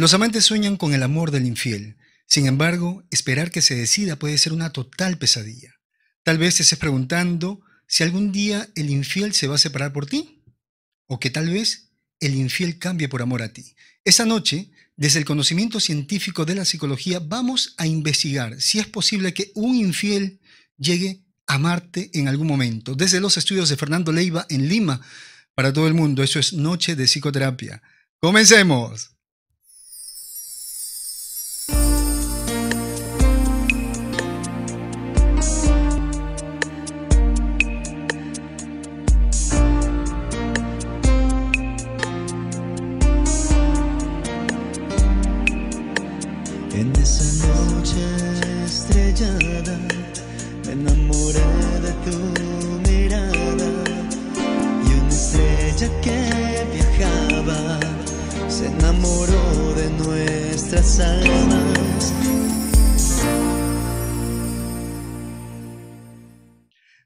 Los amantes sueñan con el amor del infiel. Sin embargo, esperar que se decida puede ser una total pesadilla. Tal vez te estés preguntando si algún día el infiel se va a separar por ti. O que tal vez el infiel cambie por amor a ti. esa noche, desde el conocimiento científico de la psicología, vamos a investigar si es posible que un infiel llegue a amarte en algún momento. Desde los estudios de Fernando Leiva en Lima, para todo el mundo, eso es Noche de Psicoterapia. Comencemos.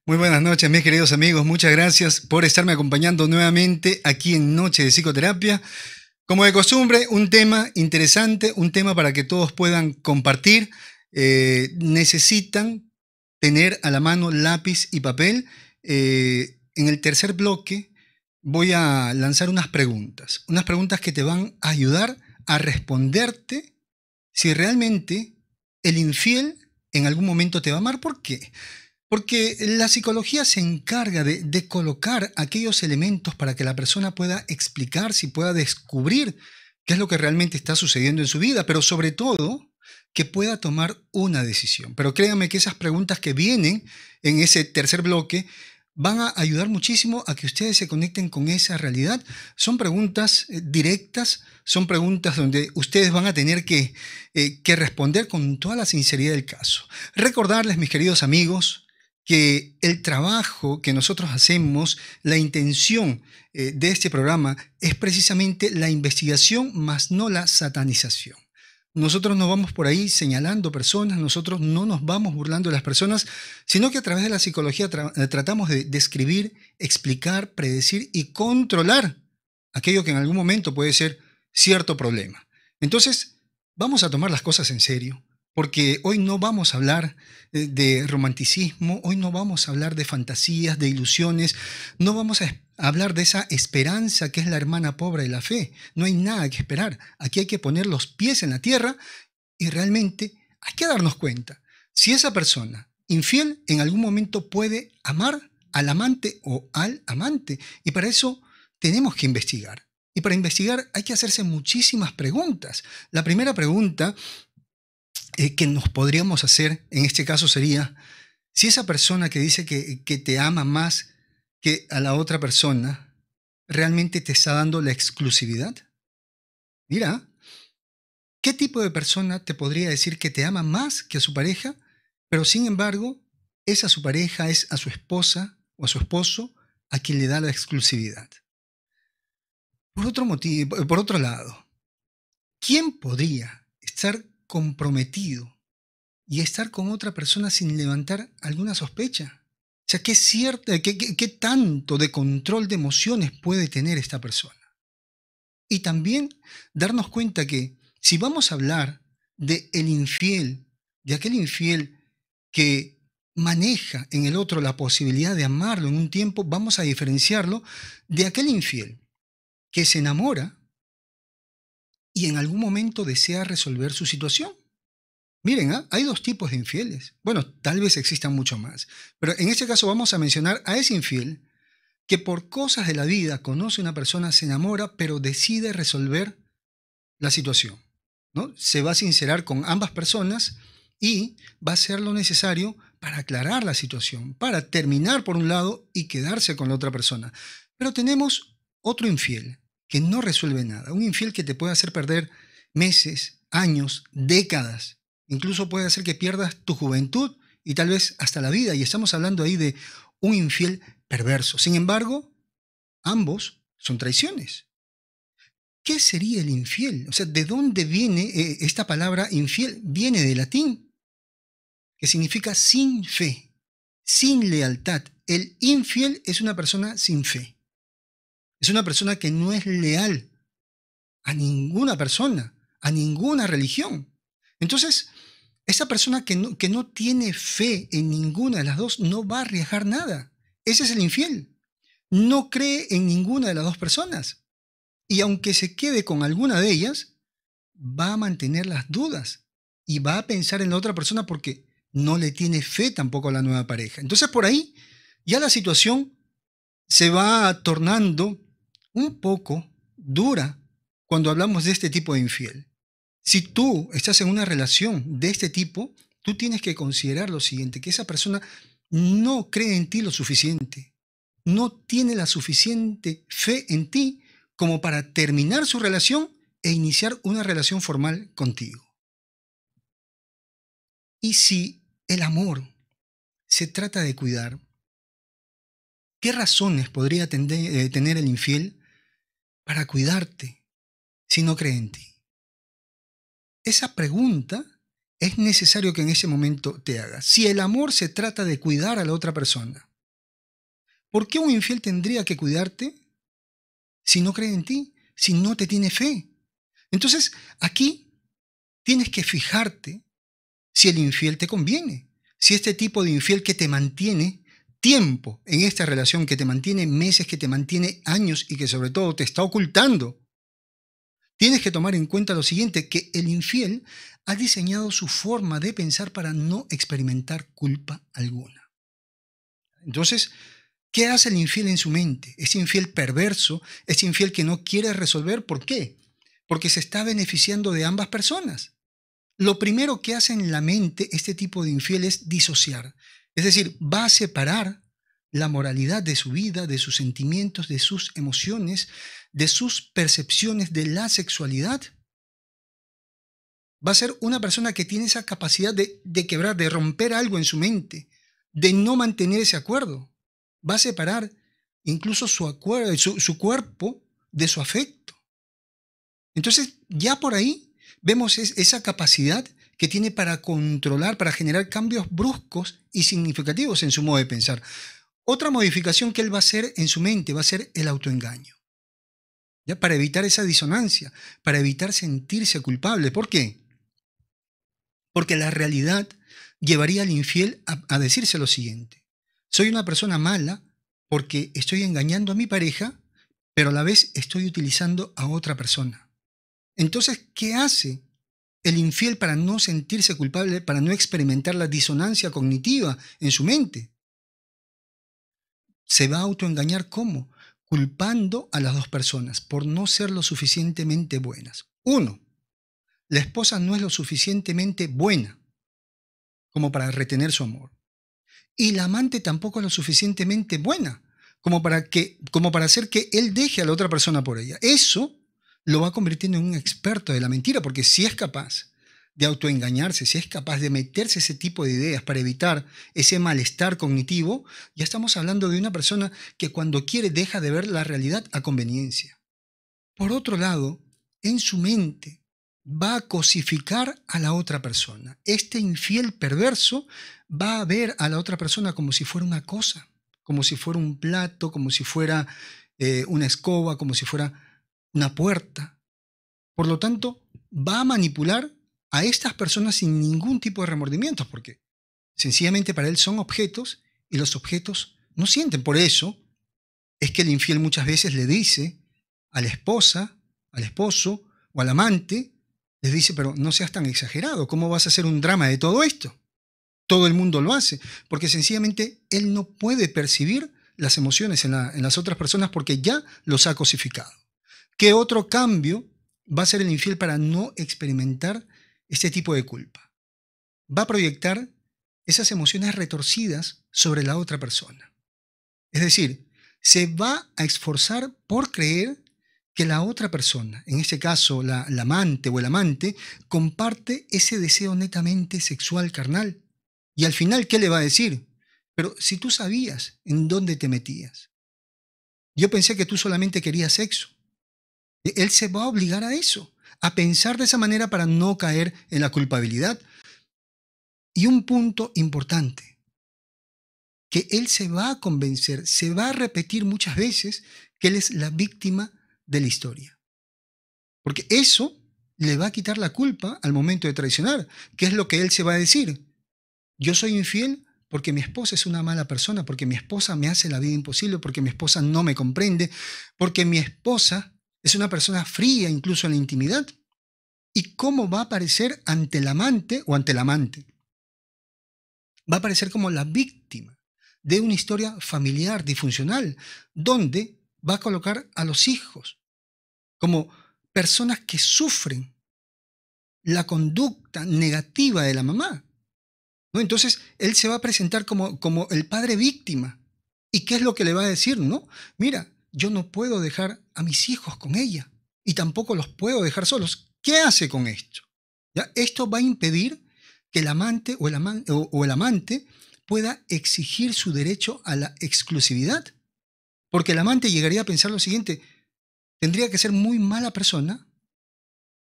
Muy buenas noches, mis queridos amigos. Muchas gracias por estarme acompañando nuevamente aquí en Noche de Psicoterapia. Como de costumbre, un tema interesante, un tema para que todos puedan compartir. Eh, necesitan tener a la mano lápiz y papel. Eh, en el tercer bloque voy a lanzar unas preguntas, unas preguntas que te van a ayudar a responderte si realmente el infiel en algún momento te va a amar. ¿Por qué? Porque la psicología se encarga de, colocar aquellos elementos para que la persona pueda explicar, si pueda descubrir qué es lo que realmente está sucediendo en su vida, pero sobre todo que pueda tomar una decisión. Pero créanme que esas preguntas que vienen en ese tercer bloque van a ayudar muchísimo a que ustedes se conecten con esa realidad. Son preguntas eh, directas, son preguntas donde ustedes van a tener eh, que, responder con toda la sinceridad del caso. Recordarles, mis queridos amigos, que el trabajo que nosotros hacemos, la intención eh, de este programa es precisamente la investigación más no la satanización. Nosotros no vamos por ahí señalando personas, nosotros no nos vamos burlando de las personas, sino que a través de la psicología eh, tratamos de describir, explicar, predecir y controlar aquello que en algún momento puede ser cierto problema. Entonces, vamos a tomar las cosas en serio, porque hoy no vamos a hablar eh, de romanticismo, hoy no vamos a hablar de fantasías, de ilusiones, no vamos a hablar de esa esperanza que es la hermana pobre de la fe. No hay nada que esperar. Aquí hay que poner los pies en la tierra y realmente hay que darnos cuenta. Si esa persona infiel en algún momento puede amar al amante o al amante. Y para eso tenemos que investigar. Y para investigar hay que hacerse muchísimas preguntas. La primera pregunta eh, que nos podríamos hacer en este caso sería, si esa persona que dice que, te ama más que a la otra persona, realmente te está dando la exclusividad. Mira, ¿qué tipo de persona te podría decir que te ama más que a su pareja, pero sin embargo es a su pareja, es a su esposa o a su esposo a quien le da la exclusividad? Por otro, motivo, por otro lado, ¿quién podría estar comprometido y estar con otra persona sin levantar alguna sospecha? O sea, ¿qué, cierta, eh, qué tanto de control de emociones puede tener esta persona? Y también darnos cuenta que si vamos a hablar de el infiel, de aquel infiel que maneja en el otro la posibilidad de amarlo en un tiempo, vamos a diferenciarlo de aquel infiel que se enamora y en algún momento desea resolver su situación. Miren, ¿ah? hay dos tipos de infieles. Bueno, tal vez existan mucho más, pero en este caso vamos a mencionar a ese infiel que por cosas de la vida conoce a una persona, se enamora, pero decide resolver la situación. ¿no? Se va a sincerar con ambas personas y va a hacer lo necesario para aclarar la situación, para terminar por un lado y quedarse con la otra persona. Pero tenemos otro infiel, que no resuelve nada. Un infiel que te puede hacer perder meses, años, décadas. Incluso puede hacer que pierdas tu juventud y tal vez hasta la vida. Y estamos hablando ahí de un infiel perverso. Sin embargo, ambos son traiciones. ¿Qué sería el infiel? O sea, ¿de dónde viene eh, esta palabra infiel? Viene del latín, que significa sin fe, sin lealtad. El infiel es una persona sin fe. Es una persona que no es leal a ninguna persona, a ninguna religión. Entonces, esa persona que no, que no tiene fe en ninguna de las dos no va a arriesgar nada. Ese es el infiel. No cree en ninguna de las dos personas. Y aunque se quede con alguna de ellas, va a mantener las dudas y va a pensar en la otra persona porque no le tiene fe tampoco a la nueva pareja. Entonces por ahí ya la situación se va tornando un poco dura cuando hablamos de este tipo de infiel. Si tú estás en una relación de este tipo, tú tienes que considerar lo siguiente, que esa persona no cree en ti lo suficiente, no tiene la suficiente fe en ti como para terminar su relación e iniciar una relación formal contigo. Y si el amor se trata de cuidar, ¿qué razones podría eh, tener el infiel para cuidarte si no cree en ti? Esa pregunta es necesario que en ese momento te hagas. Si el amor se trata de cuidar a la otra persona, ¿por qué un infiel tendría que cuidarte si no cree en ti, si no te tiene fe? Entonces, aquí tienes que fijarte si el infiel te conviene, si este tipo de infiel que te mantiene tiempo en esta relación que te mantiene meses, que te mantiene años y que sobre todo te está ocultando, tienes que tomar en cuenta lo siguiente, que el infiel ha diseñado su forma de pensar para no experimentar culpa alguna. Entonces, ¿qué hace el infiel en su mente? Es infiel perverso, es infiel que no quiere resolver. ¿Por qué? Porque se está beneficiando de ambas personas. Lo primero que hace en la mente este tipo de infiel es disociar. Es decir, va a separar la moralidad de su vida, de sus sentimientos, de sus emociones, de sus percepciones de la sexualidad. Va a ser una persona que tiene esa capacidad de, quebrar, de romper algo en su mente, de no mantener ese acuerdo. Va a separar incluso su, cuerpo de su afecto. Entonces, ya por ahí vemos esa capacidad que tiene para controlar, para generar cambios bruscos y significativos en su modo de pensar. Otra modificación que él va a hacer en su mente va a ser el autoengaño. ¿Ya? Para evitar esa disonancia, para evitar sentirse culpable. ¿Por qué? Porque la realidad llevaría al infiel a, a decirse lo siguiente. Soy una persona mala porque estoy engañando a mi pareja, pero a la vez estoy utilizando a otra persona. Entonces, ¿qué hace el infiel para no sentirse culpable, para no experimentar la disonancia cognitiva en su mente. Se va a autoengañar cómo? Culpando a las dos personas por no ser lo suficientemente buenas. Uno, la esposa no es lo suficientemente buena como para retener su amor. Y la amante tampoco es lo suficientemente buena como para, que, como para hacer que él deje a la otra persona por ella. Eso lo va convirtiendo en un experto de la mentira, porque si es capaz de autoengañarse, si es capaz de meterse ese tipo de ideas para evitar ese malestar cognitivo, ya estamos hablando de una persona que cuando quiere deja de ver la realidad a conveniencia. Por otro lado, en su mente va a cosificar a la otra persona. Este infiel perverso va a ver a la otra persona como si fuera una cosa, como si fuera un plato, como si fuera eh, una escoba, como si fuera una puerta. Por lo tanto, va a manipular a estas personas sin ningún tipo de remordimientos, porque sencillamente para él son objetos y los objetos no sienten. Por eso es que el infiel muchas veces le dice a la esposa, al esposo o al amante, les dice, pero no seas tan exagerado, ¿cómo vas a hacer un drama de todo esto? Todo el mundo lo hace, porque sencillamente él no puede percibir las emociones en, en las otras personas porque ya los ha cosificado. ¿Qué otro cambio va a ser el infiel para no experimentar este tipo de culpa? Va a proyectar esas emociones retorcidas sobre la otra persona. Es decir, se va a esforzar por creer que la otra persona, en este caso la, amante o el amante, comparte ese deseo netamente sexual carnal. Y al final, ¿qué le va a decir? Pero si tú sabías en dónde te metías. Yo pensé que tú solamente querías sexo. Eh, él se va a obligar a eso, a pensar de esa manera para no caer en la culpabilidad. Y un punto importante, que él se va a convencer, se va a repetir muchas veces que él es la víctima de la historia. Porque eso le va a quitar la culpa al momento de traicionar, que es lo que él se va a decir. Yo soy infiel porque mi esposa es una mala persona, porque mi esposa me hace la vida imposible, porque mi esposa no me comprende, porque mi esposa es una persona fría incluso en la intimidad. ¿Y cómo va a aparecer ante el amante o ante el amante? Va a aparecer como la víctima de una historia familiar disfuncional, donde va a colocar a los hijos como personas que sufren la conducta negativa de la mamá. ¿No? Entonces, él se va a presentar como, como el padre víctima. ¿Y qué es lo que le va a decir? No, mira, yo no puedo dejar a mis hijos con ella y tampoco los puedo dejar solos. ¿Qué hace con esto? ¿Ya? Esto va a impedir que el amante o el, amante, o el amante pueda exigir su derecho a la exclusividad. Porque el amante llegaría a pensar lo siguiente, tendría que ser muy mala persona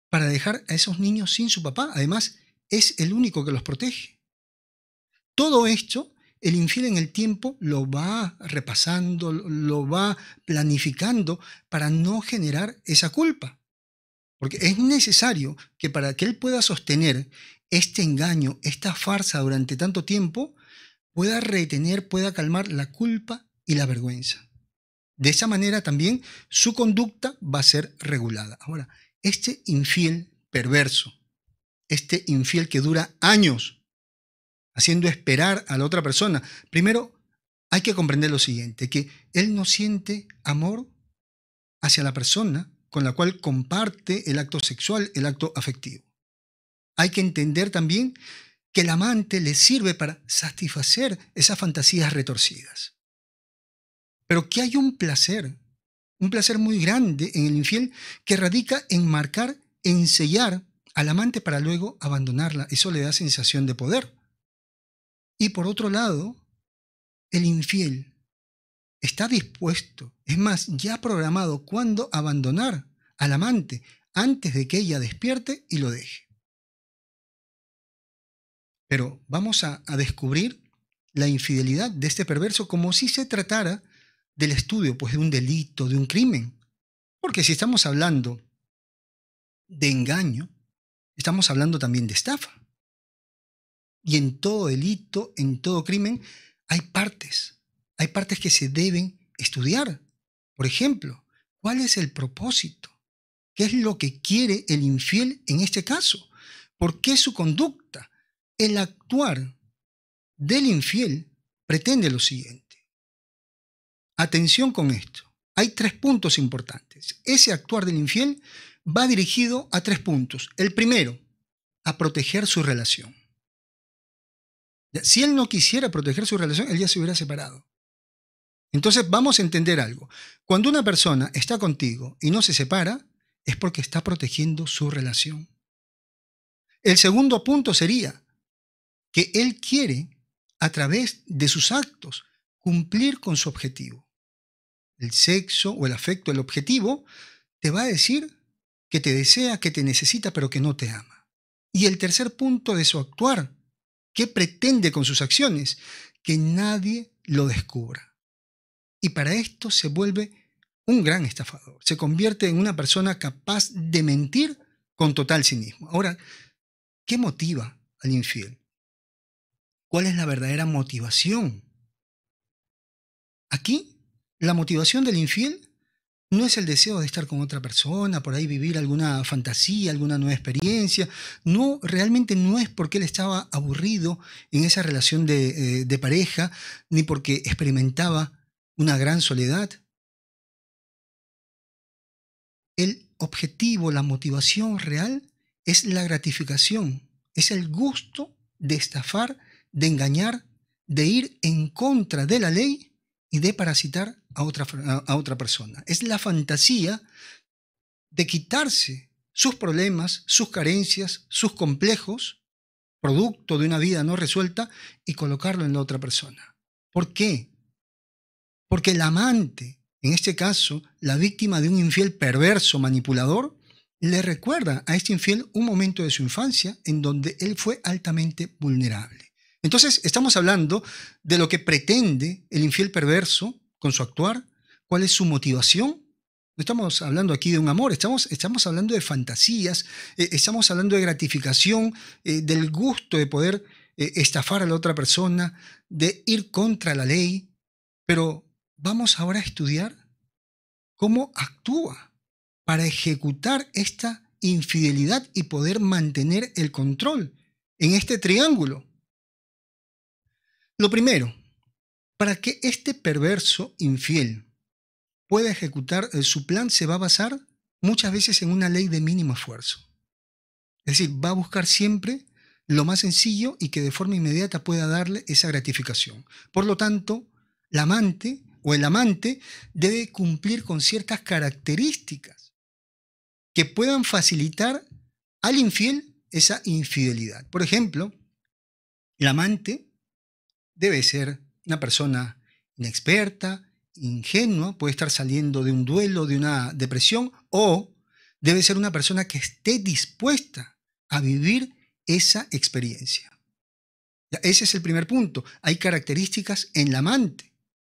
para dejar a esos niños sin su papá. Además, es el único que los protege. Todo esto el infiel en el tiempo lo va repasando, lo va planificando para no generar esa culpa. Porque es necesario que para que él pueda sostener este engaño, esta farsa durante tanto tiempo, pueda retener, pueda calmar la culpa y la vergüenza. De esa manera también su conducta va a ser regulada. Ahora, este infiel perverso, este infiel que dura años haciendo esperar a la otra persona. Primero, hay que comprender lo siguiente, que él no siente amor hacia la persona con la cual comparte el acto sexual, el acto afectivo. Hay que entender también que el amante le sirve para satisfacer esas fantasías retorcidas. Pero que hay un placer, un placer muy grande en el infiel que radica en marcar, en sellar al amante para luego abandonarla. Eso le da sensación de poder. Y por otro lado, el infiel está dispuesto, es más, ya programado cuándo abandonar al amante antes de que ella despierte y lo deje. Pero vamos a, a descubrir la infidelidad de este perverso como si se tratara del estudio pues, de un delito, de un crimen. Porque si estamos hablando de engaño, estamos hablando también de estafa y en todo delito, en todo crimen, hay partes. Hay partes que se deben estudiar. Por ejemplo, ¿cuál es el propósito? ¿Qué es lo que quiere el infiel en este caso? ¿Por qué su conducta? El actuar del infiel pretende lo siguiente. Atención con esto. Hay tres puntos importantes. Ese actuar del infiel va dirigido a tres puntos. El primero, a proteger su relación. Si él no quisiera proteger su relación, él ya se hubiera separado. Entonces vamos a entender algo. Cuando una persona está contigo y no se separa, es porque está protegiendo su relación. El segundo punto sería que él quiere, a través de sus actos, cumplir con su objetivo. El sexo o el afecto, el objetivo, te va a decir que te desea, que te necesita, pero que no te ama. Y el tercer punto de su actuar ¿Qué pretende con sus acciones? Que nadie lo descubra. Y para esto se vuelve un gran estafador. Se convierte en una persona capaz de mentir con total cinismo. Ahora, ¿qué motiva al infiel? ¿Cuál es la verdadera motivación? Aquí, la motivación del infiel no es el deseo de estar con otra persona, por ahí vivir alguna fantasía, alguna nueva experiencia. No, realmente no es porque él estaba aburrido en esa relación de, eh, de pareja, ni porque experimentaba una gran soledad. El objetivo, la motivación real es la gratificación, es el gusto de estafar, de engañar, de ir en contra de la ley y de parasitar a otra, a otra persona. Es la fantasía de quitarse sus problemas, sus carencias, sus complejos, producto de una vida no resuelta, y colocarlo en la otra persona. ¿Por qué? Porque el amante, en este caso, la víctima de un infiel perverso manipulador, le recuerda a este infiel un momento de su infancia en donde él fue altamente vulnerable. Entonces, estamos hablando de lo que pretende el infiel perverso con su actuar, cuál es su motivación. No estamos hablando aquí de un amor, estamos, estamos hablando de fantasías, eh, estamos hablando de gratificación, eh, del gusto de poder eh, estafar a la otra persona, de ir contra la ley. Pero vamos ahora a estudiar cómo actúa para ejecutar esta infidelidad y poder mantener el control en este triángulo lo primero, para que este perverso infiel pueda ejecutar eh, su plan, se va a basar muchas veces en una ley de mínimo esfuerzo. Es decir, va a buscar siempre lo más sencillo y que de forma inmediata pueda darle esa gratificación. Por lo tanto, el amante o el amante debe cumplir con ciertas características que puedan facilitar al infiel esa infidelidad. Por ejemplo, el amante debe ser una persona inexperta, ingenua, puede estar saliendo de un duelo, de una depresión, o debe ser una persona que esté dispuesta a vivir esa experiencia. ese es el primer punto. Hay características en el amante.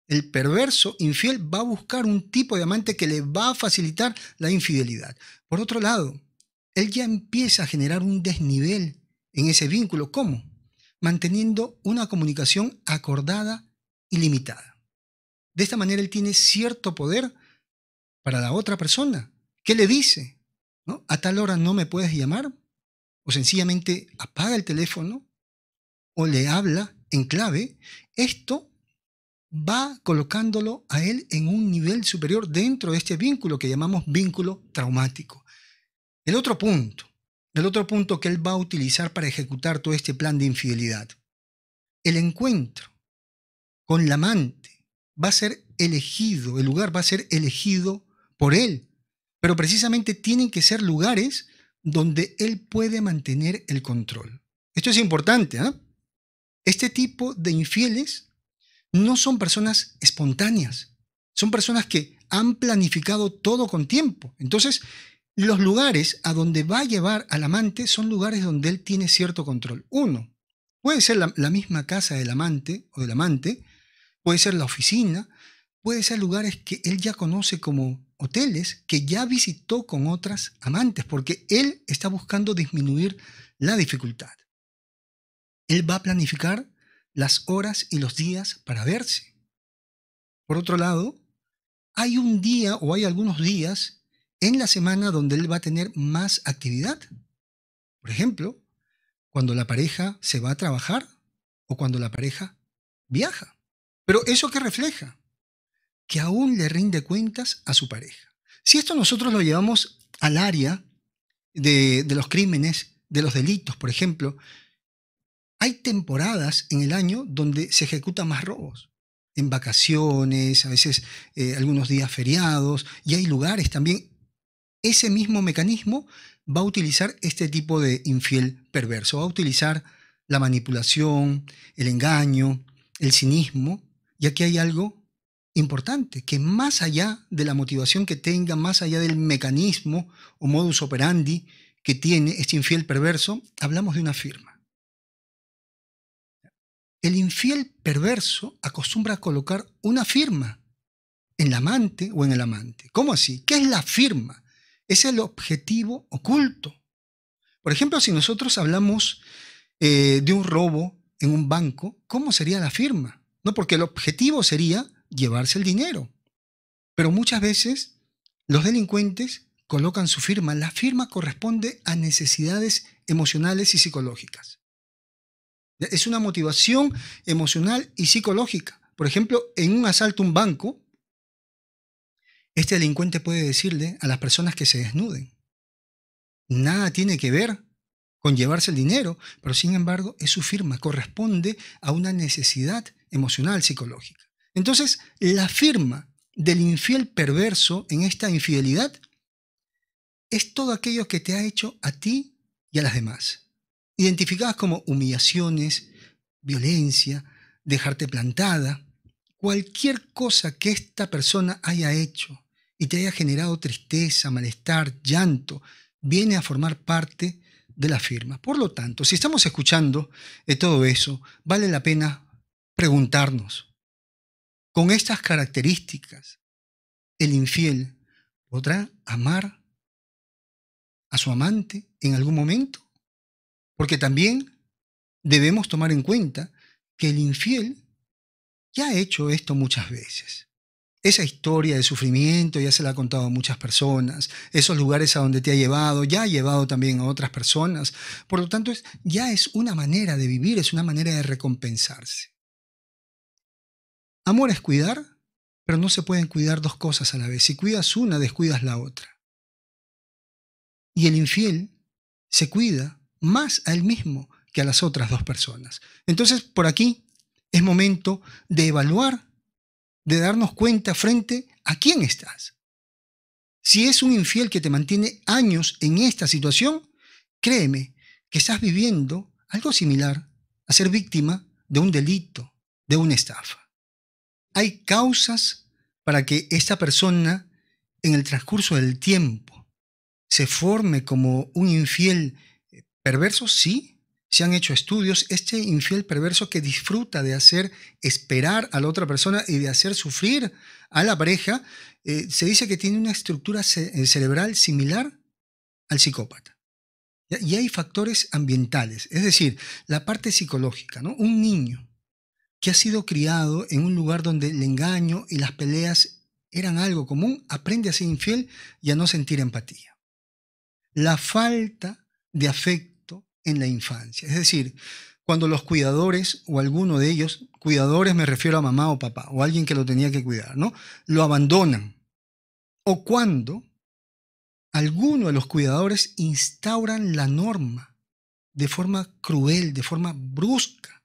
El perverso infiel va a buscar un tipo de amante que le va a facilitar la infidelidad. Por otro lado, él ya empieza a generar un desnivel en ese vínculo. ¿Cómo? manteniendo una comunicación acordada y limitada. De esta manera él tiene cierto poder para la otra persona. ¿Qué le dice? A tal hora no me puedes llamar. O sencillamente apaga el teléfono o le habla en clave. Esto va colocándolo a él en un nivel superior dentro de este vínculo que llamamos vínculo traumático. El otro punto del otro punto que él va a utilizar para ejecutar todo este plan de infidelidad. El encuentro con la amante va a ser elegido, el lugar va a ser elegido por él, pero precisamente tienen que ser lugares donde él puede mantener el control. Esto es importante. ¿ah? Este tipo de infieles no son personas espontáneas, son personas que han planificado todo con tiempo. Entonces, los lugares a donde va a llevar al amante son lugares donde él tiene cierto control. Uno, puede ser la, misma casa del amante o del amante, puede ser la oficina, puede ser lugares que él ya conoce como hoteles, que ya visitó con otras amantes, porque él está buscando disminuir la dificultad. Él va a planificar las horas y los días para verse. Por otro lado, hay un día o hay algunos días en la semana donde él va a tener más actividad. Por ejemplo, cuando la pareja se va a trabajar o cuando la pareja viaja. Pero eso que refleja que aún le rinde cuentas a su pareja. Si esto nosotros lo llevamos al área de, los crímenes, de los delitos, por ejemplo, hay temporadas en el año donde se ejecutan más robos en vacaciones, a veces eh, algunos días feriados, y hay lugares también ese mismo mecanismo va a utilizar este tipo de infiel perverso, va a utilizar la manipulación, el engaño, el cinismo, ya que hay algo importante, que más allá de la motivación que tenga, más allá del mecanismo o modus operandi que tiene este infiel perverso, hablamos de una firma. El infiel perverso acostumbra a colocar una firma en la amante o en el amante. ¿Cómo así? ¿Qué es la firma? es el objetivo oculto. Por ejemplo, si nosotros hablamos eh, de un robo en un banco, ¿cómo sería la firma? No, porque el objetivo sería llevarse el dinero. Pero muchas veces los delincuentes colocan su firma. La firma corresponde a necesidades emocionales y psicológicas. Es una motivación emocional y psicológica. Por ejemplo, en un asalto a un banco, este delincuente puede decirle a las personas que se desnuden. Nada tiene que ver con llevarse el dinero, pero sin embargo es su firma, corresponde a una necesidad emocional, psicológica. Entonces, la firma del infiel perverso en esta infidelidad es todo aquello que te ha hecho a ti y a las demás, identificadas como humillaciones, violencia, dejarte plantada, cualquier cosa que esta persona haya hecho y te haya generado tristeza, malestar, llanto, viene a formar parte de la firma. Por lo tanto, si estamos escuchando eh, todo eso, vale la pena preguntarnos, con estas características, el infiel podrá amar a su amante en algún momento? Porque también debemos tomar en cuenta que el infiel ya ha hecho esto muchas veces esa historia de sufrimiento ya se la ha contado a muchas personas, esos lugares a donde te ha llevado, ya ha llevado también a otras personas. Por lo tanto, ya es una manera de vivir, es una manera de recompensarse. Amor es cuidar, pero no se pueden cuidar dos cosas a la vez. Si cuidas una, descuidas la otra. Y el infiel se cuida más a él mismo que a las otras dos personas. Entonces, por aquí es momento de evaluar de darnos cuenta frente a quién estás. Si es un infiel que te mantiene años en esta situación, créeme que estás viviendo algo similar a ser víctima de un delito, de una estafa. Hay causas para que esta persona en el transcurso del tiempo se forme como un infiel perverso, sí, se han hecho estudios, este infiel perverso que disfruta de hacer esperar a la otra persona y de hacer sufrir a la pareja, eh, se dice que tiene una estructura eh, cerebral similar al psicópata. Y hay factores ambientales, es decir, la parte psicológica, ¿no? Un niño que ha sido criado en un lugar donde el engaño y las peleas eran algo común, aprende a ser infiel y a no sentir empatía. La falta de afecto en la infancia. Es decir, cuando los cuidadores o alguno de ellos, cuidadores me refiero a mamá o papá o alguien que lo tenía que cuidar, ¿no? Lo abandonan. O cuando alguno de los cuidadores instauran la norma de forma cruel, de forma brusca,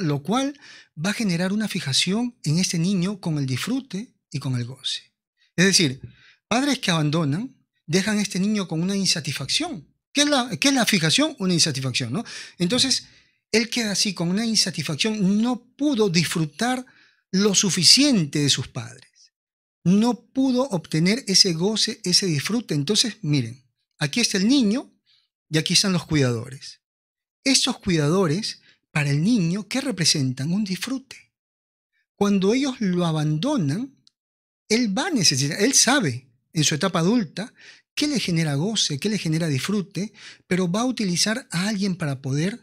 lo cual va a generar una fijación en este niño con el disfrute y con el goce. Es decir, padres que abandonan dejan a este niño con una insatisfacción ¿Qué es la, fijación? Una insatisfacción, ¿no? Entonces, él queda así con una insatisfacción, no pudo disfrutar lo suficiente de sus padres, no pudo obtener ese goce, ese disfrute. Entonces, miren, aquí está el niño y aquí están los cuidadores. Estos cuidadores, para el niño, ¿qué representan? Un disfrute. Cuando ellos lo abandonan, él va a necesitar, él sabe en su etapa adulta qué le genera goce, qué le genera disfrute, pero va a utilizar a alguien para poder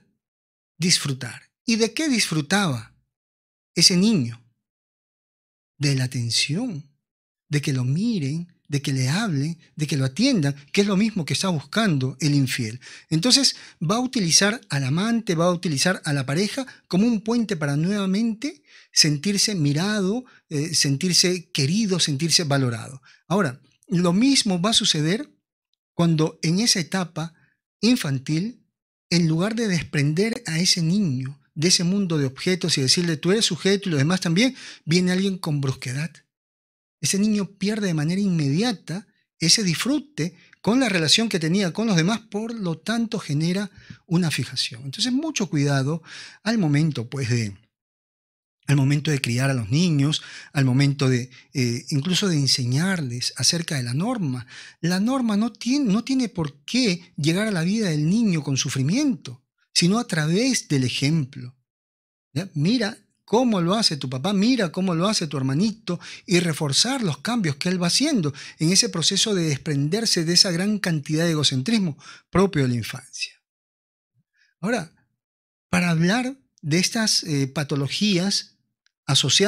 disfrutar. ¿Y de qué disfrutaba ese niño? De la atención, de que lo miren, de que le hablen, de que lo atiendan, que es lo mismo que está buscando el infiel. Entonces va a utilizar al amante, va a utilizar a la pareja como un puente para nuevamente sentirse mirado, eh, sentirse querido, sentirse valorado. Ahora, lo mismo va a suceder cuando en esa etapa infantil, en lugar de desprender a ese niño de ese mundo de objetos y decirle tú eres sujeto y los demás también, viene alguien con brusquedad. Ese niño pierde de manera inmediata ese disfrute con la relación que tenía con los demás, por lo tanto genera una fijación. Entonces, mucho cuidado al momento pues de al momento de criar a los niños, al momento de eh, incluso de enseñarles acerca de la norma. La norma no tiene, no tiene por qué llegar a la vida del niño con sufrimiento, sino a través del ejemplo. Mira cómo lo hace tu papá, mira cómo lo hace tu hermanito y reforzar los cambios que él va haciendo en ese proceso de desprenderse de esa gran cantidad de egocentrismo propio de la infancia. Ahora, para hablar de estas eh, patologías,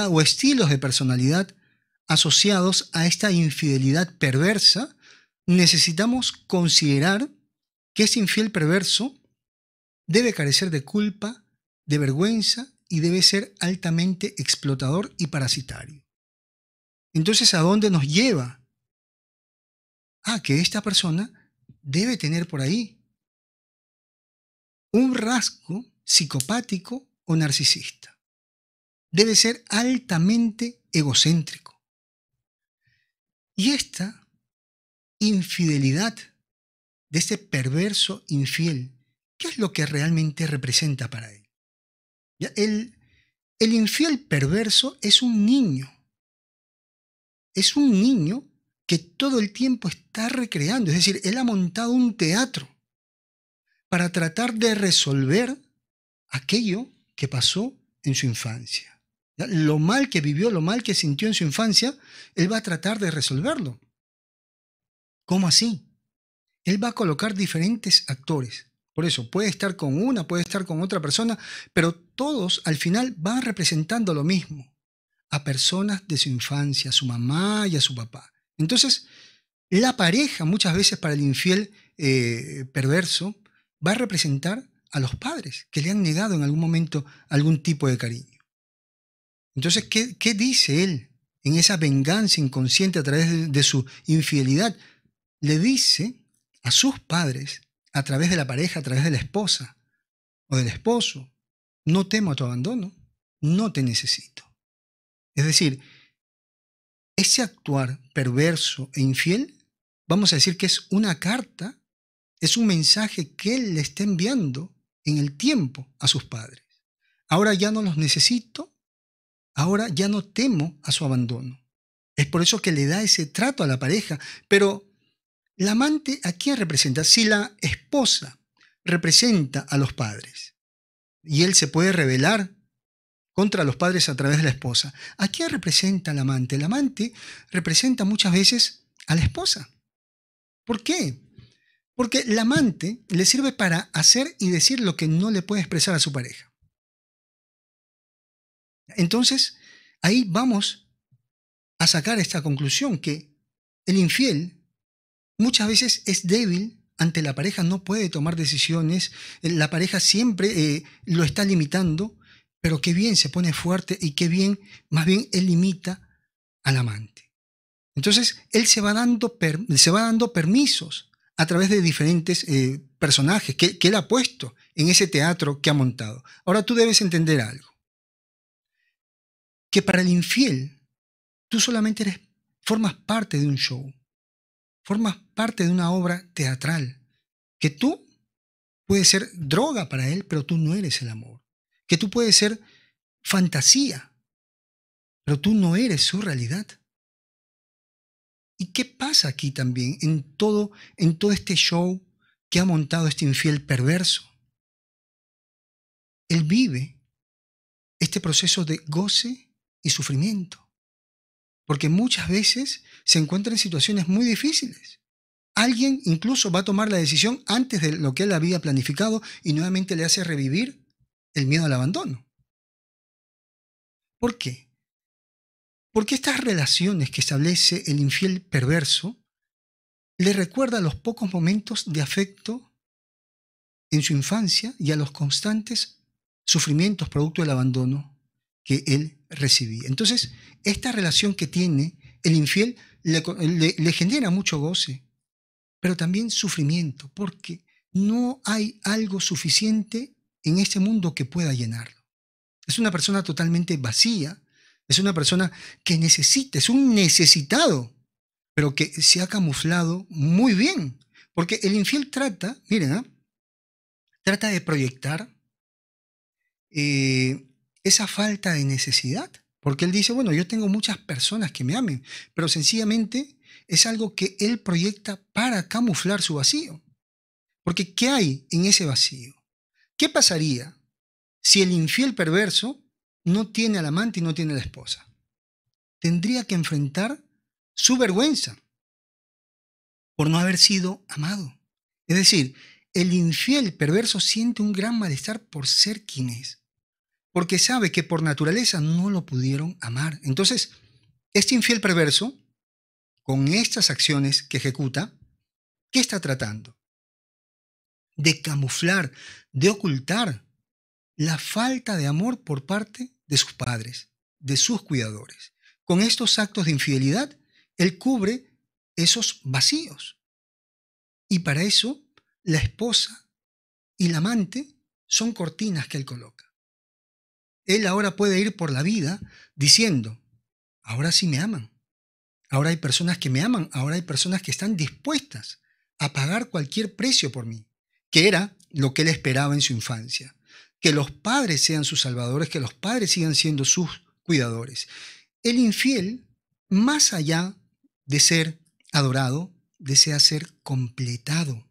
o estilos de personalidad asociados a esta infidelidad perversa, necesitamos considerar que este infiel perverso debe carecer de culpa, de vergüenza y debe ser altamente explotador y parasitario. Entonces, ¿a dónde nos lleva? A que esta persona debe tener por ahí un rasgo psicopático o narcisista debe ser altamente egocéntrico. Y esta infidelidad de ese perverso infiel, ¿qué es lo que realmente representa para él? el infiel perverso es un niño. Es un niño que todo el tiempo está recreando, es decir, él ha montado un teatro para tratar de resolver aquello que pasó en su infancia. Lo mal que vivió, lo mal que sintió en su infancia, él va a tratar de resolverlo. ¿Cómo así? Él va a colocar diferentes actores. Por eso, puede estar con una, puede estar con otra persona, pero todos al final van representando lo mismo, a personas de su infancia, a su mamá y a su papá. Entonces, la pareja muchas veces para el infiel eh, perverso va a representar a los padres que le han negado en algún momento algún tipo de cariño. Entonces, ¿qué, ¿qué, dice él en esa venganza inconsciente a través de, de su infidelidad? Le dice a sus padres, a través de la pareja, a través de la esposa o del esposo, no temo a tu abandono, no te necesito. Es decir, ese actuar perverso e infiel, vamos a decir que es una carta, es un mensaje que él le está enviando en el tiempo a sus padres. Ahora ya no los necesito, ahora ya no temo a su abandono. Es por eso que le da ese trato a la pareja. Pero, ¿la amante a quién representa? Si la esposa representa a los padres y él se puede rebelar contra los padres a través de la esposa, ¿a quién representa el amante? El amante representa muchas veces a la esposa. ¿Por qué? Porque el amante le sirve para hacer y decir lo que no le puede expresar a su pareja. Entonces, ahí vamos a sacar esta conclusión, que el infiel muchas veces es débil ante la pareja, no puede tomar decisiones, eh, la pareja siempre eh, lo está limitando, pero qué bien se pone fuerte y qué bien, más bien, él limita al amante. Entonces, él se va dando, se va dando permisos a través de diferentes eh, personajes que él ha puesto en ese teatro que ha montado. Ahora tú debes entender algo que para el infiel tú solamente eres, formas parte de un show, formas parte de una obra teatral, que tú puedes ser droga para él, pero tú no eres el amor, que tú puedes ser fantasía, pero tú no eres su realidad. ¿Y qué pasa aquí también en todo, en todo este show que ha montado este infiel perverso? Él vive este proceso de goce y sufrimiento. Porque muchas veces se encuentra en situaciones muy difíciles. Alguien incluso va a tomar la decisión antes de lo que él había planificado y nuevamente le hace revivir el miedo al abandono. ¿Por qué? Porque estas relaciones que establece el infiel perverso le recuerda a los pocos momentos de afecto en su infancia y a los constantes sufrimientos producto del abandono que él recibí. Entonces, esta relación que tiene el infiel le, genera mucho goce, pero también sufrimiento, porque no hay algo suficiente en este mundo que pueda llenarlo. Es una persona totalmente vacía, es una persona que necesita, es un necesitado, pero que se ha camuflado muy bien, porque el infiel trata, miren, ¿ah? trata de proyectar eh, esa falta de necesidad. Porque él dice, bueno, yo tengo muchas personas que me amen, pero sencillamente es algo que él proyecta para camuflar su vacío. Porque ¿qué hay en ese vacío? ¿Qué pasaría si el infiel perverso no tiene al amante y no tiene a la esposa? Tendría que enfrentar su vergüenza por no haber sido amado. Es decir, el infiel perverso siente un gran malestar por ser quien es porque sabe que por naturaleza no lo pudieron amar. Entonces, este infiel perverso, con estas acciones que ejecuta, ¿qué está tratando? De camuflar, de ocultar la falta de amor por parte de sus padres, de sus cuidadores. Con estos actos de infidelidad, él cubre esos vacíos. Y para eso, la esposa y la amante son cortinas que él coloca él ahora puede ir por la vida diciendo, ahora sí me aman, ahora hay personas que me aman, ahora hay personas que están dispuestas a pagar cualquier precio por mí, que era lo que él esperaba en su infancia, que los padres sean sus salvadores, que los padres sigan siendo sus cuidadores. El infiel, más allá de ser adorado, desea ser completado.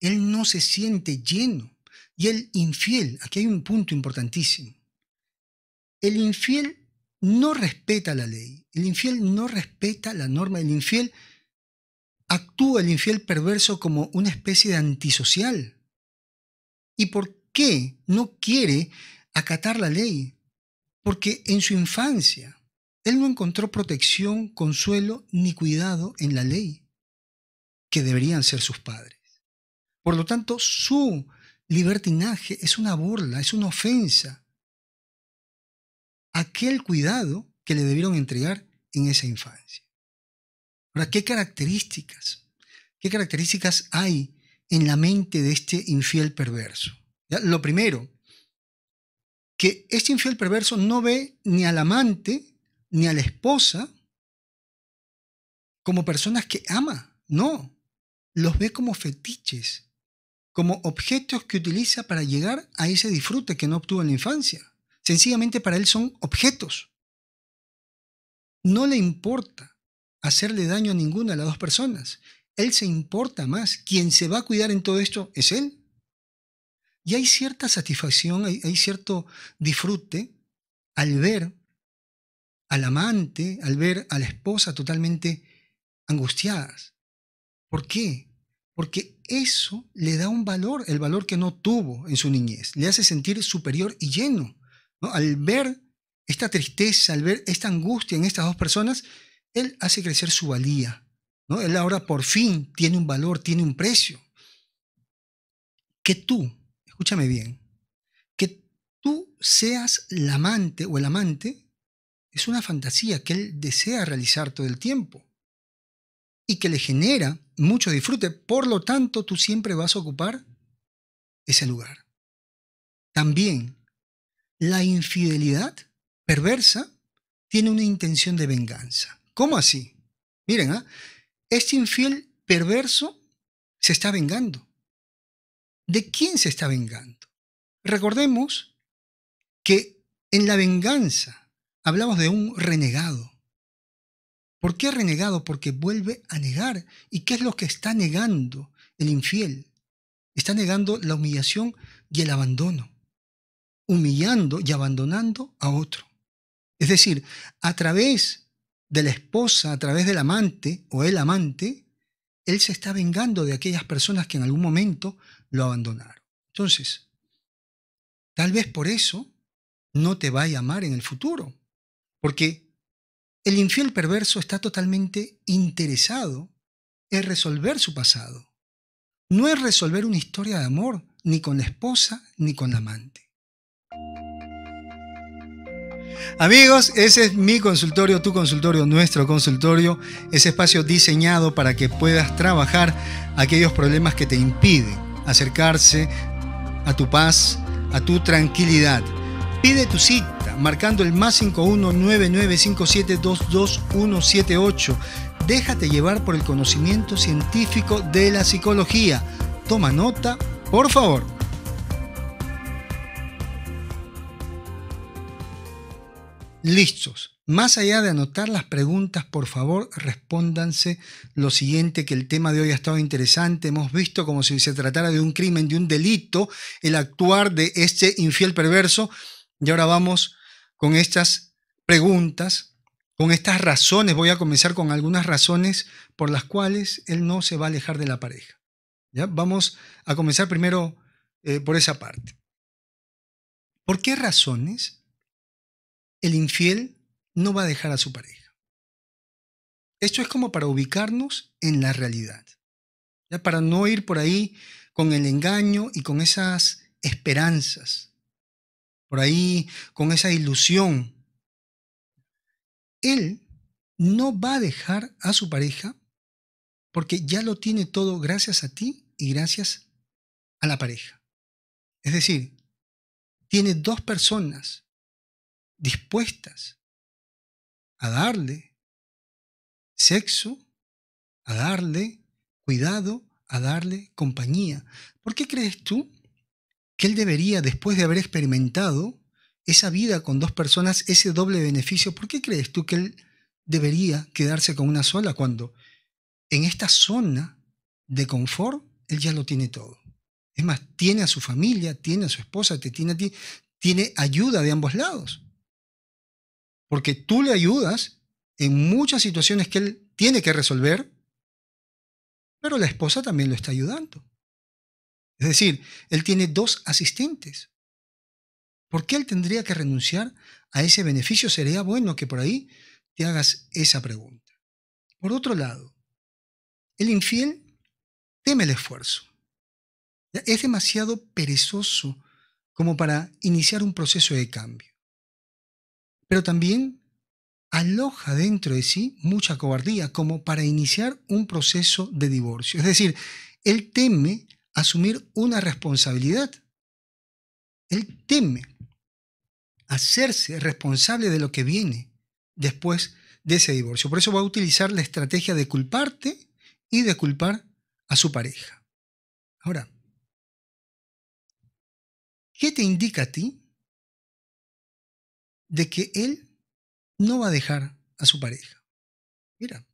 Él no se siente lleno y el infiel, aquí hay un punto importantísimo. El infiel no respeta la ley, el infiel no respeta la norma, el infiel actúa, el infiel perverso como una especie de antisocial. ¿Y por qué no quiere acatar la ley? Porque en su infancia él no encontró protección, consuelo ni cuidado en la ley que deberían ser sus padres. Por lo tanto, su libertinaje es una burla, es una ofensa. Aquel cuidado que le debieron entregar en esa infancia. Ahora, ¿qué características? ¿Qué características hay en la mente de este infiel perverso? Lo primero, que este infiel perverso no ve ni al amante ni a la esposa como personas que ama, no, los ve como fetiches, como objetos que utiliza para llegar a ese disfrute que no obtuvo en la infancia. Sencillamente para él son objetos. No le importa hacerle daño a ninguna de las dos personas. Él se importa más. Quien se va a cuidar en todo esto es él. Y hay cierta satisfacción, hay, cierto disfrute al ver al amante, al ver a la esposa totalmente angustiadas. ¿Por qué? porque eso le da un valor, el valor que no tuvo en su niñez, le hace sentir superior y lleno. Al ver esta tristeza, al ver esta angustia en estas dos personas, él hace crecer su valía. ¿no? Él ahora por fin tiene un valor, tiene un precio. Que tú, escúchame bien, que tú seas el amante o el amante es una fantasía que él desea realizar todo el tiempo y que le genera mucho disfrute. Por lo tanto, tú siempre vas a ocupar ese lugar. También, la infidelidad perversa tiene una intención de venganza. ¿Cómo así? Miren, ¿ah? este infiel perverso se está vengando. ¿De quién se está vengando? Recordemos que en la venganza hablamos de un renegado, ¿Por qué ha renegado? Porque vuelve a negar. ¿Y qué es lo que está negando el infiel? Está negando la humillación y el abandono. Humillando y abandonando a otro. Es decir, a través de la esposa, a través del amante o el amante, él se está vengando de aquellas personas que en algún momento lo abandonaron. Entonces, tal vez por eso no te va a amar en el futuro. Porque el infiel perverso está totalmente interesado en resolver su pasado. No es resolver una historia de amor ni con la esposa ni con la amante. Amigos, ese es mi consultorio, tu consultorio, nuestro consultorio, Es espacio diseñado para que puedas trabajar aquellos problemas que te impiden acercarse a tu paz, a tu tranquilidad. Pide tu cita marcando el más 51995722178. Déjate llevar por el conocimiento científico de la psicología. Toma nota, por favor. Listos. Más allá de anotar las preguntas, por favor, respóndanse lo siguiente, que el tema de hoy ha estado interesante. Hemos visto como si se tratara de un crimen, de un delito, el actuar de este infiel perverso. Y ahora vamos con estas preguntas, con estas razones. Voy a comenzar con algunas razones por las cuales él no se va a alejar de la pareja. ¿Ya? Vamos a comenzar primero eh, por esa parte. ¿Por qué razones el infiel no va a dejar a su pareja? Esto es como para ubicarnos en la realidad, ¿ya? para no ir por ahí con el engaño y con esas esperanzas por ahí con esa ilusión, él no va a dejar a su pareja porque ya lo tiene todo gracias a ti y gracias a la pareja. Es decir, tiene dos personas dispuestas a darle sexo, a darle cuidado, a darle compañía. ¿Por qué crees tú que él debería, después de haber experimentado esa vida con dos personas, ese doble beneficio, ¿por qué crees tú que él debería quedarse con una sola cuando en esta zona de confort él ya lo tiene todo? Es más, tiene a su familia, tiene a su esposa, tiene a ti, tiene ayuda de ambos lados. Porque tú le ayudas en muchas situaciones que él tiene que resolver, pero la esposa también lo está ayudando. Es decir, él tiene dos asistentes. ¿Por qué él tendría que renunciar a ese beneficio? Sería bueno que por ahí te hagas esa pregunta. Por otro lado, el infiel teme el esfuerzo. Es demasiado perezoso como para iniciar un proceso de cambio. Pero también aloja dentro de sí mucha cobardía como para iniciar un proceso de divorcio. Es decir, él teme asumir una responsabilidad. Él teme hacerse responsable de lo que viene después de ese divorcio. Por eso va a utilizar la estrategia de culparte y de culpar a su pareja. Ahora, ¿qué te indica a ti de que él no va a dejar a su pareja? Mira,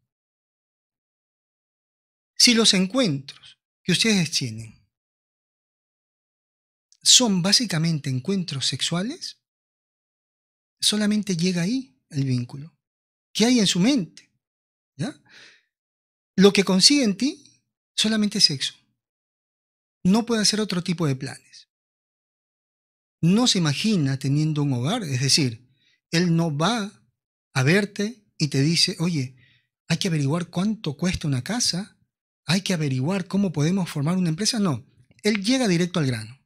si los encuentros que ustedes tienen son básicamente encuentros sexuales, solamente llega ahí el vínculo. que hay en su mente? Lo que consigue en ti, solamente es sexo. No puede hacer otro tipo de planes. No se imagina teniendo un hogar, es decir, él no va a verte y te dice, oye, hay que averiguar cuánto cuesta una casa, hay que averiguar cómo podemos formar una empresa. No, él llega directo al grano,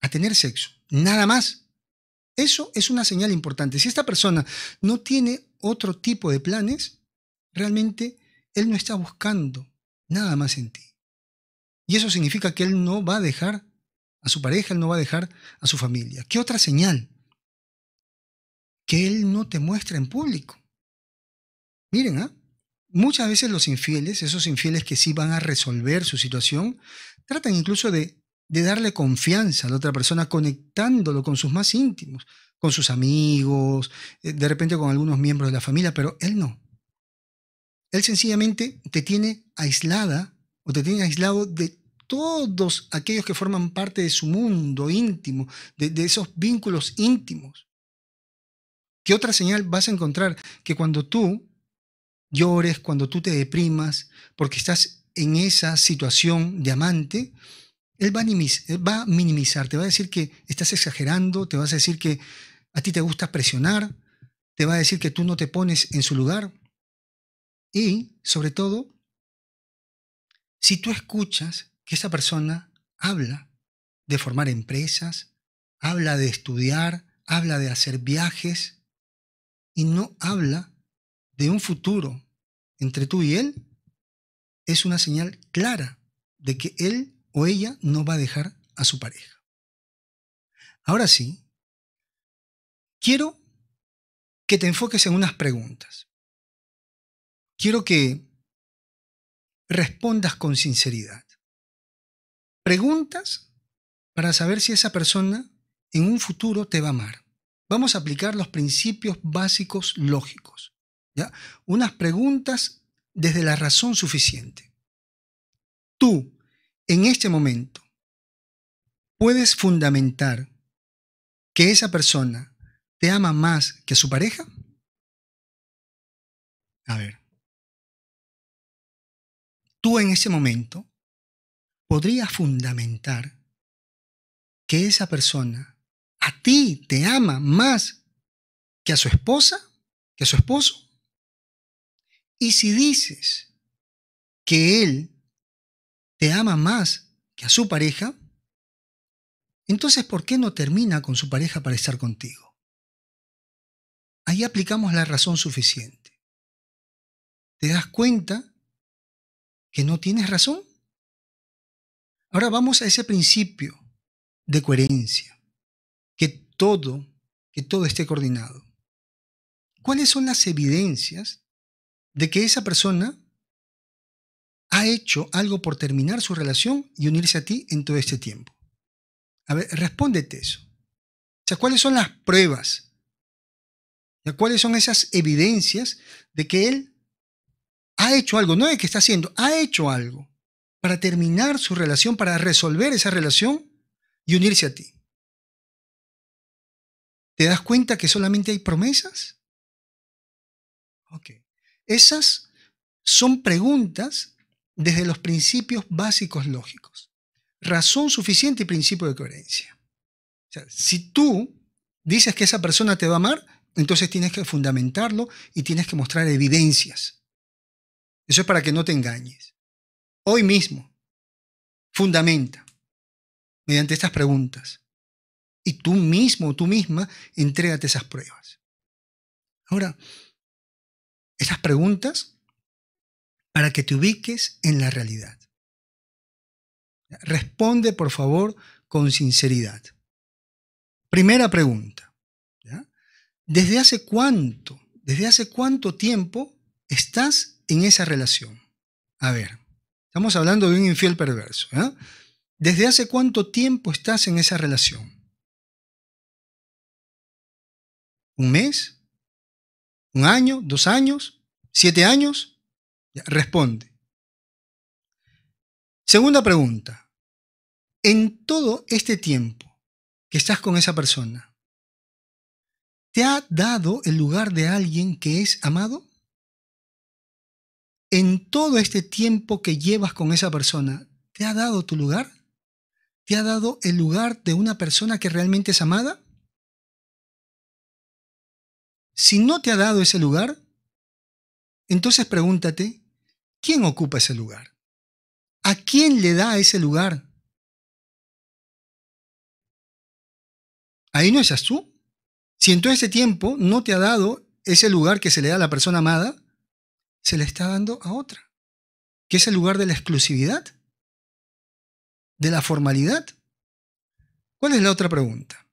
a tener sexo, nada más. Eso es una señal importante. Si esta persona no tiene otro tipo de planes, realmente él no está buscando nada más en ti. Y eso significa que él no va a dejar a su pareja, él no va a dejar a su familia. ¿Qué otra señal? Que él no te muestra en público. Miren, ¿ah? Muchas veces los infieles, esos infieles que sí van a resolver su situación, tratan incluso de, darle confianza a la otra persona, conectándolo con sus más íntimos, con sus amigos, eh, de repente con algunos miembros de la familia, pero él no. Él sencillamente te tiene aislada o te tiene aislado de todos aquellos que forman parte de su mundo íntimo, de, esos vínculos íntimos. ¿Qué otra señal vas a encontrar? Que cuando tú llores, cuando tú te deprimas, porque estás en esa situación de amante, él va, a minimizar, te va a decir que estás exagerando, te va a decir que a ti te gusta presionar, te va a decir que tú no te pones en su lugar. Y, sobre todo, si tú escuchas que esa persona habla de formar empresas, habla de estudiar, habla de hacer viajes y no habla de un futuro entre tú y él es una señal clara de que él o ella no va a dejar a su pareja. Ahora sí, quiero que te enfoques en unas preguntas. Quiero que respondas con sinceridad. Preguntas para saber si esa persona en un futuro te va a amar. Vamos a aplicar los principios básicos lógicos. Unas preguntas desde la razón suficiente. Tú, en este momento, puedes fundamentar que esa persona te ama más que su pareja? A ver. Tú en ese momento podrías fundamentar que esa persona a ti te ama más que a su esposa, que a su esposo? Y si dices que él te ama más que a su pareja, entonces ¿por qué no termina con su pareja para estar contigo? Ahí aplicamos la razón suficiente. ¿Te das cuenta que no tienes razón? Ahora vamos a ese principio de coherencia, que todo, que todo esté coordinado. ¿Cuáles son las evidencias de que esa persona ha hecho algo por terminar su relación y unirse a ti en todo este tiempo? A ver, respóndete eso. O sea, ¿cuáles son las pruebas? ¿Cuáles son esas evidencias de que él ha hecho algo? No es que está haciendo, ha hecho algo para terminar su relación, para resolver esa relación y unirse a ti. ¿Te das cuenta que solamente hay promesas? Ok. Esas son preguntas desde los principios básicos lógicos. Razón suficiente y principio de coherencia. si tú dices que esa persona te va a amar, entonces tienes que fundamentarlo y tienes que mostrar evidencias. Eso es para que no te engañes. Hoy mismo, fundamenta mediante estas preguntas. Y tú mismo, tú misma, entrégate esas pruebas. Ahora, esas preguntas para que te ubiques en la realidad. Responde, por favor, con sinceridad. Primera pregunta. ¿Desde hace cuánto, desde hace cuánto tiempo estás en esa relación? A ver, estamos hablando de un infiel perverso. ¿eh? ¿Desde hace cuánto tiempo estás en esa relación? ¿Un mes? ¿Un año? ¿Dos años? ¿Siete años? Responde. Segunda pregunta. En todo este tiempo que estás con esa persona, ¿te ha dado el lugar de alguien que es amado? En todo este tiempo que llevas con esa persona, ¿te ha dado tu lugar? ¿Te ha dado el lugar de una persona que realmente es amada? Si no te ha dado ese lugar, entonces pregúntate, ¿quién ocupa ese lugar? ¿A quién le da ese lugar? Ahí no estás tú. Si en todo ese tiempo no te ha dado ese lugar que se le da a la persona amada, se le está dando a otra, que es el lugar de la exclusividad, de la formalidad. ¿Cuál es la otra pregunta?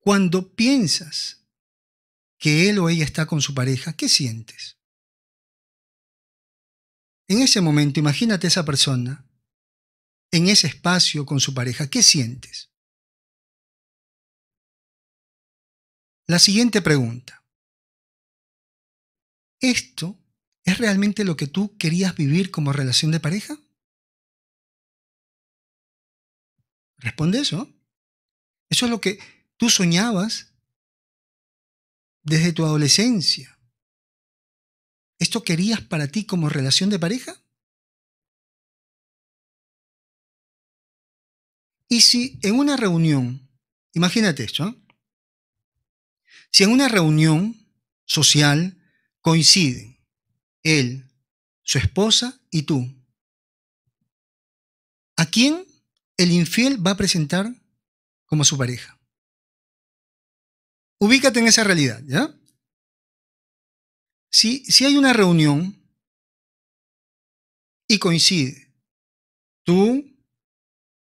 Cuando piensas que él o ella está con su pareja, ¿qué sientes? En ese momento, imagínate a esa persona en ese espacio con su pareja, ¿qué sientes? La siguiente pregunta. ¿Esto es realmente lo que tú querías vivir como relación de pareja? Responde eso. Eso es lo que tú soñabas desde tu adolescencia. ¿Esto querías para ti como relación de pareja? Y si en una reunión, imagínate esto, ¿eh? si en una reunión social coinciden él, su esposa y tú, ¿a quién el infiel va a presentar como su pareja? ubícate en esa realidad, ¿ya? Si, si hay una reunión y coincide tú,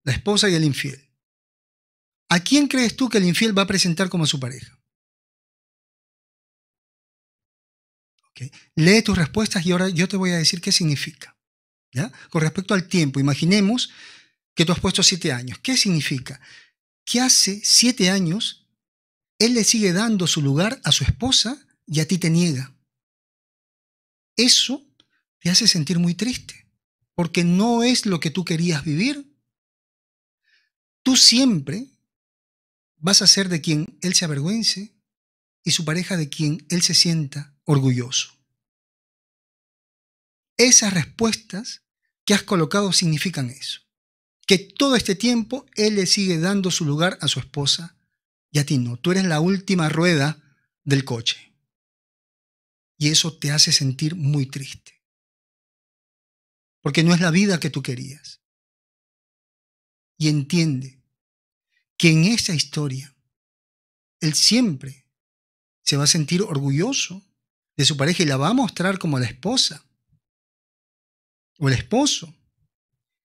la esposa y el infiel, ¿a quién crees tú que el infiel va a presentar como su pareja? Lee tus respuestas y ahora yo te voy a decir qué significa. ¿ya? Con respecto al tiempo, imaginemos que tú has puesto siete años. ¿Qué significa? Que hace siete años él le sigue dando su lugar a su esposa y a ti te niega. Eso te hace sentir muy triste, porque no es lo que tú querías vivir. Tú siempre vas a ser de quien él se avergüence y su pareja de quien él se sienta orgulloso. Esas respuestas que has colocado significan eso, que todo este tiempo él le sigue dando su lugar a su esposa y a ti no. Tú eres la última rueda del coche. Y eso te hace sentir muy triste. Porque no es la vida que tú querías. Y entiende que en esa historia, él siempre se va a sentir orgulloso de su pareja y la va a mostrar como la esposa o el esposo.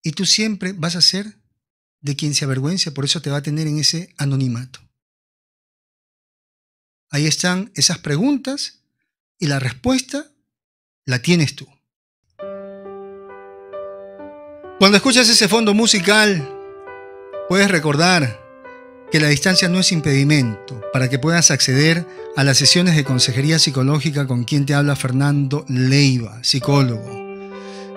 Y tú siempre vas a ser de quien se avergüence por eso te va a tener en ese anonimato. Ahí están esas preguntas y la respuesta la tienes tú. Cuando escuchas ese fondo musical, puedes recordar que la distancia no es impedimento para que puedas acceder a las sesiones de consejería psicológica con quien te habla Fernando Leiva, psicólogo.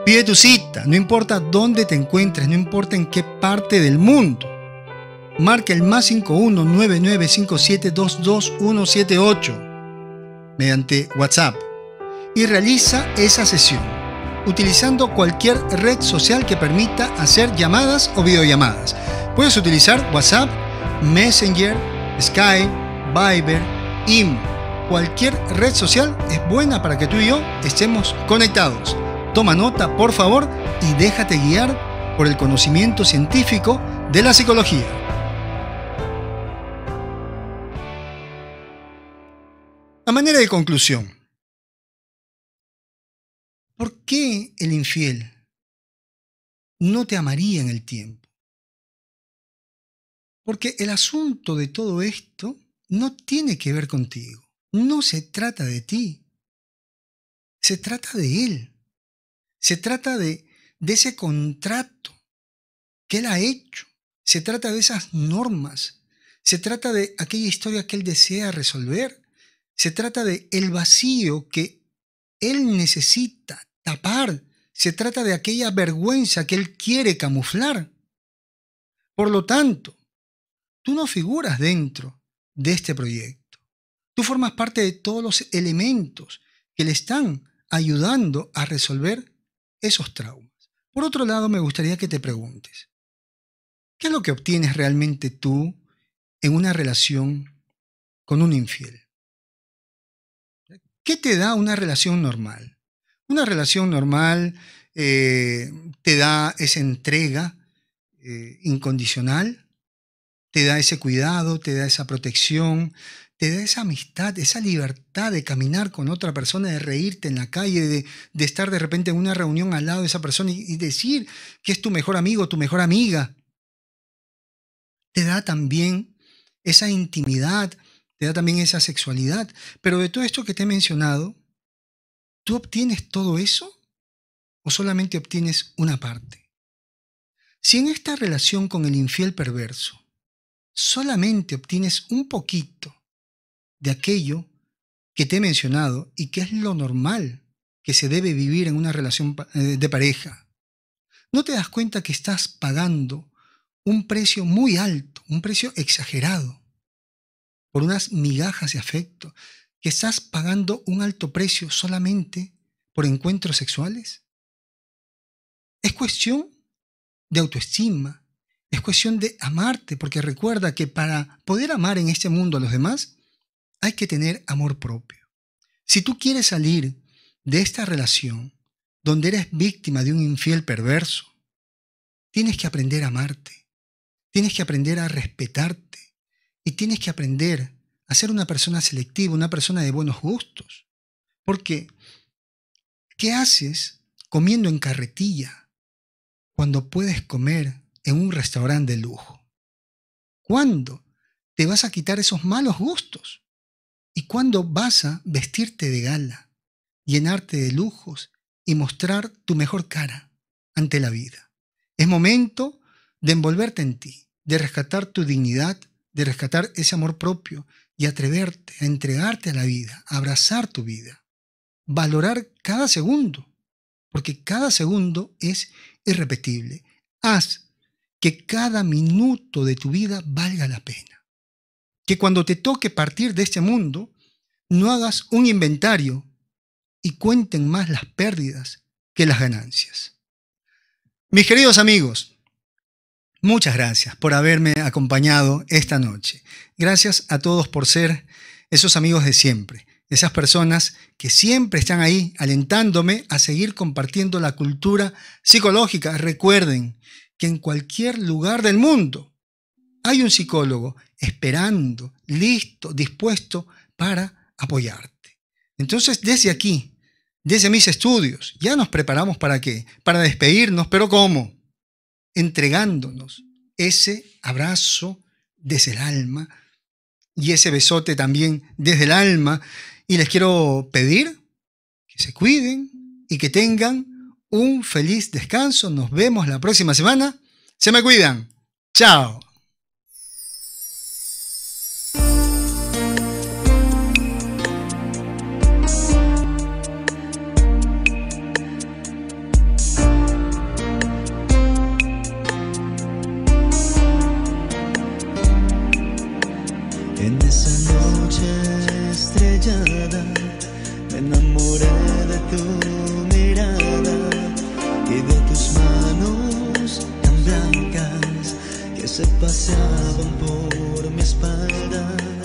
Pide tu cita, no importa dónde te encuentres, no importa en qué parte del mundo marca el más 51995722178 mediante WhatsApp y realiza esa sesión utilizando cualquier red social que permita hacer llamadas o videollamadas. Puedes utilizar WhatsApp, Messenger, Skype, Viber, IM. Cualquier red social es buena para que tú y yo estemos conectados. Toma nota, por favor, y déjate guiar por el conocimiento científico de la psicología. A manera de conclusión, ¿por qué el infiel no te amaría en el tiempo? Porque el asunto de todo esto no tiene que ver contigo. No se trata de ti. Se trata de Él. Se trata de, de ese contrato que Él ha hecho. Se trata de esas normas. Se trata de aquella historia que Él desea resolver. Se trata de el vacío que él necesita tapar. Se trata de aquella vergüenza que él quiere camuflar. Por lo tanto, tú no figuras dentro de este proyecto. Tú formas parte de todos los elementos que le están ayudando a resolver esos traumas. Por otro lado, me gustaría que te preguntes, ¿qué es lo que obtienes realmente tú en una relación con un infiel? ¿Qué te da una relación normal? Una relación normal eh, te da esa entrega eh, incondicional, te da ese cuidado, te da esa protección, te da esa amistad, esa libertad de caminar con otra persona, de reírte en la calle, de, estar de repente en una reunión al lado de esa persona y decir que es tu mejor amigo, tu mejor amiga. Te da también esa intimidad, te da también esa sexualidad. Pero de todo esto que te he mencionado, ¿tú obtienes todo eso o solamente obtienes una parte? Si en esta relación con el infiel perverso solamente obtienes un poquito de aquello que te he mencionado y que es lo normal que se debe vivir en una relación eh, de pareja, ¿no te das cuenta que estás pagando un precio muy alto, un precio exagerado? por unas migajas de afecto, que estás pagando un alto precio solamente por encuentros sexuales? Es cuestión de autoestima, es cuestión de amarte, porque recuerda que para poder amar en este mundo a los demás, hay que tener amor propio. Si tú quieres salir de esta relación donde eres víctima de un infiel perverso, tienes que aprender a amarte, tienes que aprender a respetarte y tienes que aprender a ser una persona selectiva, una persona de buenos gustos. Porque, ¿qué haces comiendo en carretilla cuando puedes comer en un restaurante de lujo? ¿Cuándo te vas a quitar esos malos gustos? ¿Y cuándo vas a vestirte de gala, llenarte de lujos y mostrar tu mejor cara ante la vida? Es momento de envolverte en ti, de rescatar tu dignidad de rescatar ese amor propio y atreverte a entregarte a la vida, a abrazar tu vida, valorar cada segundo, porque cada segundo es irrepetible. Haz que cada minuto de tu vida valga la pena. Que cuando te toque partir de este mundo, no hagas un inventario y cuenten más las pérdidas que las ganancias. Mis queridos amigos, Muchas gracias por haberme acompañado esta noche. Gracias a todos por ser esos amigos de siempre, esas personas que siempre están ahí alentándome a seguir compartiendo la cultura psicológica. Recuerden que en cualquier lugar del mundo hay un psicólogo esperando, listo, dispuesto para apoyarte. Entonces, desde aquí, desde mis estudios, ya nos preparamos para qué? Para despedirnos, pero ¿cómo? entregándonos ese abrazo desde el alma y ese besote también desde el alma. Y les quiero pedir que se cuiden y que tengan un feliz descanso. Nos vemos la próxima semana. Se me cuidan. Chao. se paseaban por mi espalda.